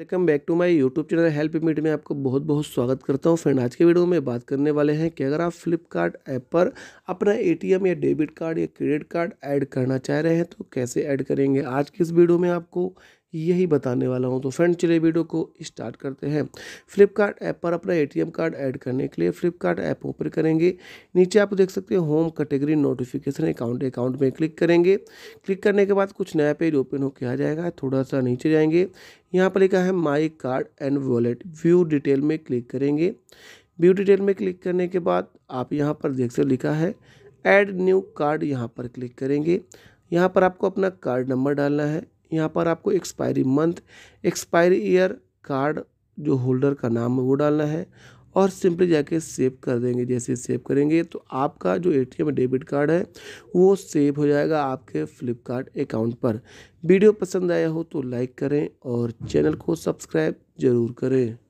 welcome back to my YouTube channel help meet में आपको बहुत बहुत स्वागत करता हूं फ्रेंड आज के वीडियो में बात करने वाले हैं कि अगर आप फ्लिपकार्ट ऐप पर अपना एटीएम या डेबिट कार्ड या क्रेडिट कार्ड ऐड करना चाह रहे हैं तो कैसे ऐड करेंगे आज की इस वीडियो में आपको यही बताने वाला हूँ तो फ्रेंड चले वीडियो को स्टार्ट करते हैं फ्लिपकार्ट ऐप पर अपना एटीएम कार्ड ऐड करने के लिए फ्लिपकार्ट ऐप ओपन करेंगे नीचे आप देख सकते हैं home category notification account account में क्लिक करेंगे क्लिक करने के बाद कुछ नया पेज ओपन होकर आ जाएगा थोड़ा सा नीचे जाएंगे यहाँ पर लिखा है my card and wallet view detail में क्लिक करेंगे व्यू डिटेल में क्लिक करने के बाद आप यहाँ पर देख सकते लिखा है एड न्यू कार्ड यहाँ पर क्लिक करेंगे यहाँ पर आपको अपना कार्ड नंबर डालना है यहाँ पर आपको expiry month expiry year card जो होल्डर का नाम है वो डालना है और सिंपली जाके सेव कर देंगे जैसे सेव करेंगे तो आपका जो एटीएम डेबिट कार्ड है वो सेव हो जाएगा आपके फ्लिपकार्ट अकाउंट पर वीडियो पसंद आया हो तो लाइक करें और चैनल को सब्सक्राइब ज़रूर करें